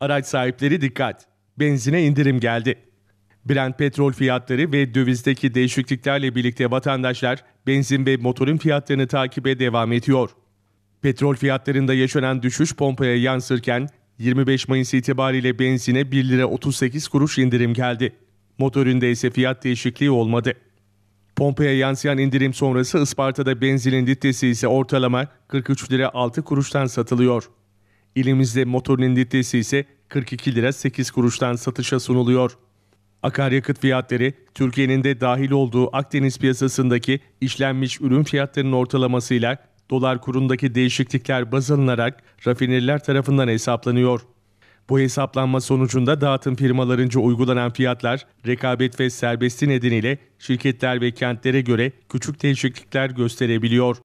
Araç sahipleri dikkat. Benzine indirim geldi. Brent petrol fiyatları ve dövizdeki değişikliklerle birlikte vatandaşlar benzin ve motorun fiyatlarını takibe devam ediyor. Petrol fiyatlarında yaşanan düşüş pompaya yansırken 25 Mayıs itibariyle benzine 1 lira 38 kuruş indirim geldi. Motoründe ise fiyat değişikliği olmadı. Pompaya yansıyan indirim sonrası Isparta'da benzinin litresi ise ortalama 43 lira 6 kuruştan satılıyor. İlimizde motorinin litresi ise 42 lira 8 kuruştan satışa sunuluyor. Akaryakıt fiyatları Türkiye'nin de dahil olduğu Akdeniz piyasasındaki işlenmiş ürün fiyatlarının ortalamasıyla dolar kurundaki değişiklikler baz alınarak rafineriler tarafından hesaplanıyor. Bu hesaplanma sonucunda dağıtım firmalarınca uygulanan fiyatlar rekabet ve serbesti nedeniyle şirketler ve kentlere göre küçük değişiklikler gösterebiliyor.